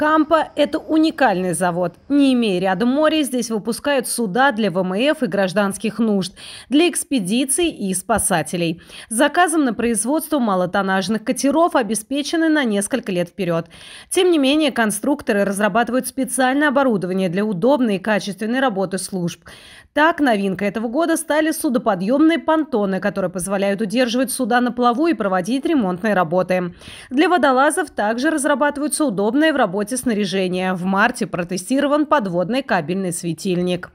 Кампа – это уникальный завод. Не имея рядом моря, здесь выпускают суда для ВМФ и гражданских нужд, для экспедиций и спасателей. Заказом на производство малотонажных катеров обеспечены на несколько лет вперед. Тем не менее, конструкторы разрабатывают специальное оборудование для удобной и качественной работы служб. Так, новинкой этого года стали судоподъемные понтоны, которые позволяют удерживать суда на плаву и проводить ремонтные работы. Для водолазов также разрабатываются удобные в работе снаряжения. В марте протестирован подводный кабельный светильник.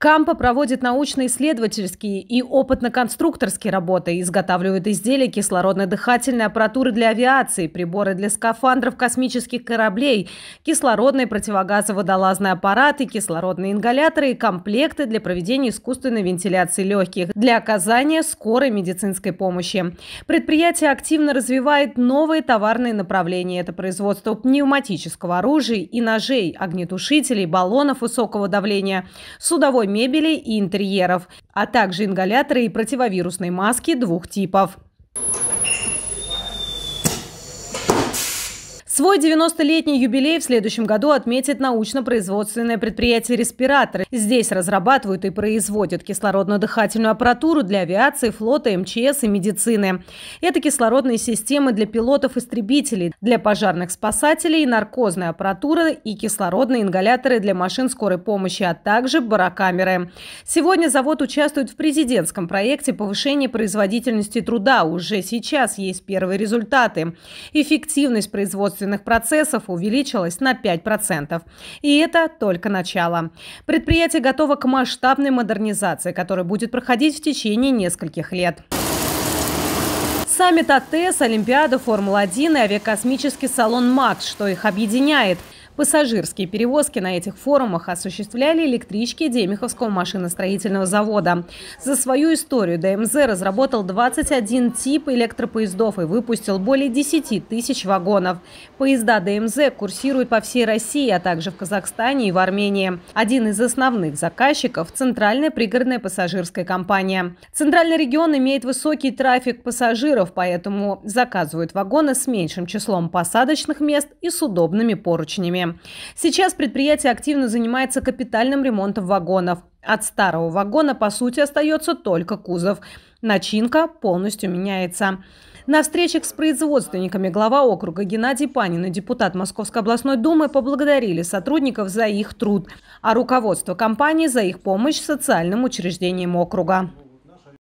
Кампа проводит научно-исследовательские и опытно-конструкторские работы, изготавливает изделия кислородно-дыхательной аппаратуры для авиации, приборы для скафандров космических кораблей, кислородные противогазоводолазные аппараты, кислородные ингаляторы и комплекты для проведения искусственной вентиляции легких для оказания скорой медицинской помощи. Предприятие активно развивает новые товарные направления. Это производство пневматического оружия и ножей, огнетушителей, баллонов высокого давления, судовой мебели и интерьеров, а также ингаляторы и противовирусные маски двух типов. Свой 90-летний юбилей в следующем году отметит научно-производственное предприятие «Респираторы». Здесь разрабатывают и производят кислородно-дыхательную аппаратуру для авиации, флота, МЧС и медицины. Это кислородные системы для пилотов-истребителей, для пожарных спасателей, наркозная аппаратура и кислородные ингаляторы для машин скорой помощи, а также барокамеры. Сегодня завод участвует в президентском проекте повышения производительности труда. Уже сейчас есть первые результаты. Эффективность производства производственных процессов увеличилось на 5%. И это только начало. Предприятие готово к масштабной модернизации, которая будет проходить в течение нескольких лет. Саммит АТС, Олимпиада, Формула-1 и авиакосмический салон «МАКС», что их объединяет – Пассажирские перевозки на этих форумах осуществляли электрички Демиховского машиностроительного завода. За свою историю ДМЗ разработал 21 тип электропоездов и выпустил более 10 тысяч вагонов. Поезда ДМЗ курсируют по всей России, а также в Казахстане и в Армении. Один из основных заказчиков – Центральная пригородная пассажирская компания. Центральный регион имеет высокий трафик пассажиров, поэтому заказывают вагоны с меньшим числом посадочных мест и с удобными поручнями. Сейчас предприятие активно занимается капитальным ремонтом вагонов. От старого вагона, по сути, остается только кузов. Начинка полностью меняется. На встречах с производственниками глава округа Геннадий Панин и депутат Московской областной думы поблагодарили сотрудников за их труд, а руководство компании за их помощь социальным учреждениям округа.